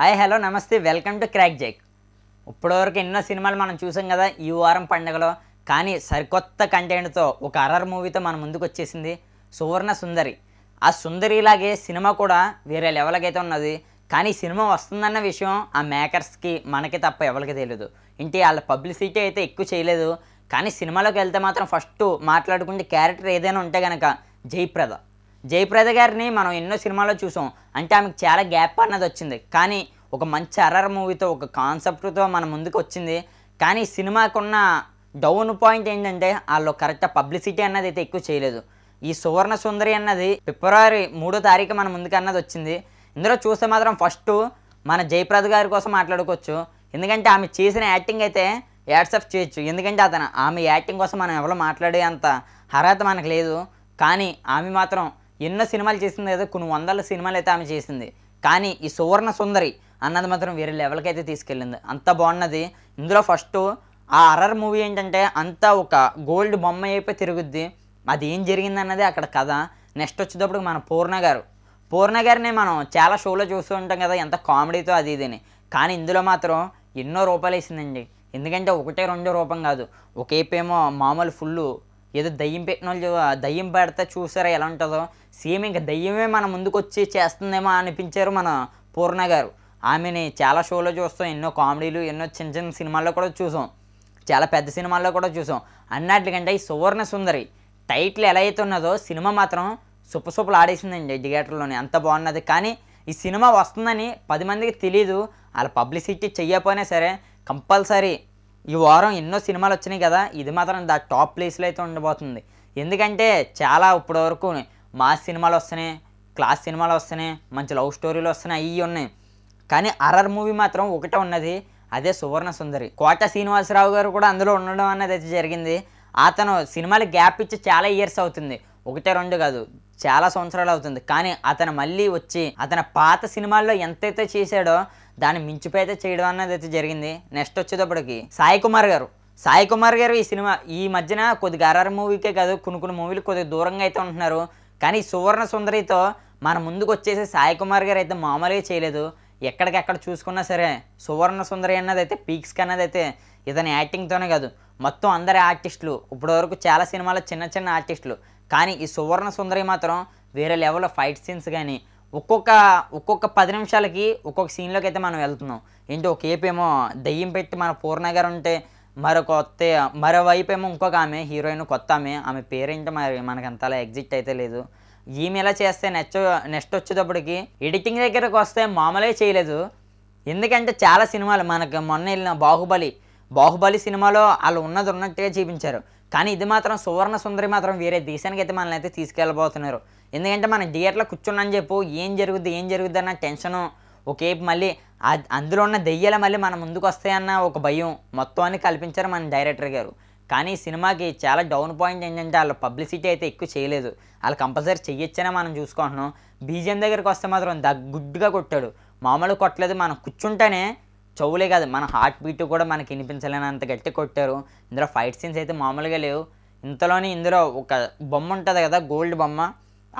hi hello నమస్తే welcome to క్రాక్ జైక్ ఇప్పటివరకు ఎన్నో సినిమాలు మనం చూసాం కదా ఈ వారం పండగలో కానీ సరికొత్త కంటెంట్తో ఒక అర్రర్ మూవీతో మన ముందుకు వచ్చేసింది సువర్ణ సుందరి ఆ సుందరిలాగే సినిమా కూడా వేరే లెవెల్కి అయితే ఉన్నది కానీ సినిమా వస్తుందన్న విషయం ఆ మేకర్స్కి మనకి తప్ప ఎవరికి తెలియదు ఇంటి వాళ్ళ పబ్లిసిటీ అయితే ఎక్కువ చేయలేదు కానీ సినిమాలోకి వెళ్తే మాత్రం ఫస్ట్ మాట్లాడుకుంటే క్యారెక్టర్ ఏదైనా ఉంటే కనుక జయప్రద జయప్రద గారిని మనం ఎన్నో సినిమాల్లో చూసాం అంటే ఆమెకు చాలా గ్యాప్ అన్నది వచ్చింది కానీ ఒక మంచి అర్రర్ మూవీతో ఒక కాన్సెప్ట్తో మన ముందుకు వచ్చింది కానీ సినిమాకున్న డౌన్ పాయింట్ ఏంటంటే వాళ్ళు కరెక్ట్గా పబ్లిసిటీ అన్నది అయితే ఎక్కువ చేయలేదు ఈ సువర్ణ సుందరి అన్నది ఫిబ్రవరి మూడో తారీఖు మన ముందుకు అన్నది వచ్చింది ఇందులో చూస్తే మాత్రం ఫస్ట్ మన జయప్రద గారి కోసం మాట్లాడుకోవచ్చు ఎందుకంటే ఆమె చేసిన యాక్టింగ్ అయితే యాడ్సప్ చేయొచ్చు ఎందుకంటే అతను ఆమె యాక్టింగ్ కోసం మనం ఎవరో మాట్లాడే అంత అర్హత మనకు లేదు కానీ ఆమె మాత్రం ఎన్నో సినిమాలు చేసింది కదా కొన్ని వందల సినిమాలు అయితే ఆమె చేసింది కానీ ఈ సువర్ణ సుందరి అన్నది మాత్రం వేరే లెవెల్కి అయితే తీసుకెళ్ళింది అంత బాగున్నది ఇందులో ఫస్ట్ ఆ అర్రర్ మూవీ ఏంటంటే అంతా ఒక గోల్డ్ బొమ్మ అయిపోయి తిరుగుద్ది అది ఏం జరిగింది అన్నది అక్కడ కథ నెక్స్ట్ వచ్చేటప్పుడు మన పూర్ణ గారు పూర్ణ గారిని మనం చాలా షోలో చూస్తూ ఉంటాం కదా ఎంత కామెడీతో అది ఇదని కానీ ఇందులో మాత్రం ఎన్నో రూపాయలు వేసిందండి ఎందుకంటే ఒకటే రెండో రూపం కాదు ఒకేపేమో మామూలు ఫుల్ ఏదో దయ్యం పెట్టిన వాళ్ళు దయ్యం పెడితే చూసారా ఎలా ఉంటుందో సేమ్ ఇంకా దయ్యమే మన ముందుకు వచ్చి చేస్తుందేమో అనిపించారు మన పూర్ణ గారు ఆమెని చాలా షోలో చూస్తాం ఎన్నో కామెడీలు ఎన్నో చిన్న చిన్న సినిమాల్లో కూడా చూసాం చాలా పెద్ద సినిమాల్లో కూడా చూసాం అన్నట్లకంటే ఈ సువర్ణ సుందరి టైటిల్ ఎలా అయితే ఉన్నదో సినిమా మాత్రం సూపర్ సూపర్ ఆడేసిందండి థియేటర్లోనే అంత బాగున్నది కానీ ఈ సినిమా వస్తుందని పది మందికి తెలీదు వాళ్ళ పబ్లిసిటీ చెయ్యకపోయినా సరే కంపల్సరీ ఈ వారం ఎన్నో సినిమాలు వచ్చినాయి కదా ఇది మాత్రం దా టాప్ ప్లేస్లో అయితే ఉండబోతుంది ఎందుకంటే చాలా ఇప్పటివరకు మాస్ సినిమాలు వస్తున్నాయి క్లాస్ సినిమాలు వస్తున్నాయి మంచి లవ్ స్టోరీలు వస్తున్నాయి అవి ఉన్నాయి కానీ అర్రర్ మూవీ మాత్రం ఒకటే ఉన్నది అదే సువర్ణ సుందరి కోట శ్రీనివాసరావు గారు కూడా అందులో ఉండడం అనేది అయితే జరిగింది అతను సినిమాలు గ్యాప్ ఇచ్చి చాలా ఇయర్స్ అవుతుంది ఒకటే రెండు కాదు చాలా సంవత్సరాలు అవుతుంది కానీ అతను మళ్ళీ వచ్చి అతని పాత సినిమాల్లో ఎంతైతే చేశాడో దాన్ని మించిపోయితే చేయడం అన్నది అయితే జరిగింది నెక్స్ట్ వచ్చేటప్పటికి సాయి కుమార్ గారు సాయి కుమార్ గారు ఈ సినిమా ఈ మధ్యన కొద్దిగా అరారి మూవీకే కాదు కొన్ని కొన్ని మూవీలు కొద్దిగా దూరంగా అయితే ఉంటున్నారు కానీ సువర్ణ సుందరితో మన ముందుకు వచ్చేసి సాయి కుమార్ గారు అయితే మామూలుగా చేయలేదు ఎక్కడికెక్కడ చూసుకున్నా సరే సువర్ణ సుందరి అన్నది అయితే పీక్స్కి అన్నది అయితే ఇతని యాక్టింగ్తోనే కాదు మొత్తం అందరి ఆర్టిస్టులు ఇప్పటివరకు చాలా సినిమాలు చిన్న చిన్న ఆర్టిస్టులు కానీ ఈ సువర్ణ సుందరి మాత్రం వేరే లెవెల్లో ఫైట్ సీన్స్ కానీ ఒక్కొక్క ఒక్కొక్క పది నిమిషాలకి ఒక్కొక్క సీన్లోకి అయితే మనం వెళ్తున్నాం ఏంటి ఒక ఏపేమో దయ్యం పెట్టి మన పూర్ణ గారు ఉంటే మరో కొత్త మరోవైపు ఏమో ఇంకొక ఆమె హీరోయిన్ కొత్త ఆమె ఆమె పేరేంటో మరి మనకు అంతలా ఎగ్జిట్ అయితే లేదు ఈమె ఎలా చేస్తే నెచ్చ నెక్స్ట్ వచ్చేటప్పటికి ఎడిటింగ్ దగ్గరకు వస్తే మామూలే చేయలేదు ఎందుకంటే చాలా సినిమాలు మనకు మొన్న వెళ్ళిన బాహుబలి బాహుబలి సినిమాలో వాళ్ళు ఉన్నది ఉన్నట్టుగా చూపించారు కానీ ఇది మాత్రం సువర్ణ సుందరి మాత్రం వేరే దేశానికి అయితే మనల్ని అయితే తీసుకెళ్ళబోతున్నారు ఎందుకంటే మనం థియేటర్లో కూర్చున్నాను చెప్పు ఏం జరుగుద్ది ఏం జరుగుద్ది అన్న టెన్షను ఒకేపు మళ్ళీ అందులో ఉన్న దెయ్యాల మళ్ళీ మన ముందుకు వస్తాయన్న ఒక భయం మొత్తం అని కల్పించారు మన డైరెక్టర్ గారు కానీ ఈ సినిమాకి చాలా డౌన్ పాయింట్ ఏంటంటే వాళ్ళ పబ్లిసిటీ అయితే ఎక్కువ చేయలేదు వాళ్ళు కంపల్సరీ చెయ్యొచ్చనే మనం చూసుకుంటున్నాం బీజిఎం దగ్గరికి వస్తే మాత్రం గుడ్డుగా కొట్టాడు మామూలుగా కొట్టలేదు మనం కూర్చుంటేనే చెవులే కాదు మన హార్ట్ బీట్ కూడా మనకి వినిపించలేనంత గట్టి కొట్టారు ఇందులో ఫైట్ సీన్స్ అయితే మామూలుగా లేవు ఇంతలోనే ఇందులో ఒక బొమ్మ ఉంటుంది కదా గోల్డ్ బొమ్మ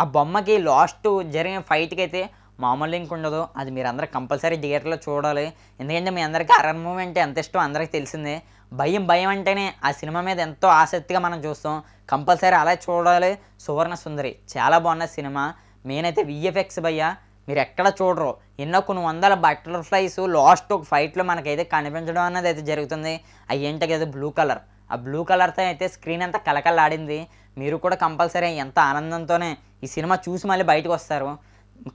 ఆ బొమ్మకి లాస్ట్ జరిగిన ఫైట్కి అయితే మామూలు లింక్ ఉండదు అది మీరు అందరూ కంపల్సరీ థియేటర్లో చూడాలి ఎందుకంటే మీ అందరికీ అరణ్ మూవీ అంటే ఎంత ఇష్టం అందరికీ తెలిసిందే భయం భయం అంటేనే ఆ సినిమా మీద ఎంతో ఆసక్తిగా మనం చూస్తాం కంపల్సరీ అలా చూడాలి సువర్ణ సుందరి చాలా బాగున్న సినిమా మెయిన్ అయితే విఎఫ్ఎక్స్ భయ్య మీరు ఎక్కడ చూడరు ఎన్నో కొన్ని వందల బటర్ఫ్లైస్ లాస్ట్ ఒక ఫైట్లో మనకైతే కనిపించడం అనేది అయితే జరుగుతుంది అవి ఏంటో కదా బ్లూ కలర్ ఆ బ్లూ కలర్తో అయితే స్క్రీన్ అంతా కలకలాడింది మీరు కూడా కంపల్సరీ ఎంత ఆనందంతోనే ఈ సినిమా చూసి మళ్ళీ బయటకు వస్తారు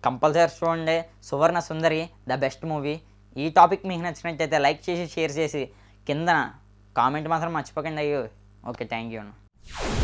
కంపల్సరీ చూడండి Suvarna Sundari the best movie ఈ టాపిక్ మీకు నచ్చినట్టయితే లైక్ చేసి షేర్ చేసి కింద కామెంట్ మాత్రం మర్చిపోకండి అయ్యో ఓకే థ్యాంక్ యూ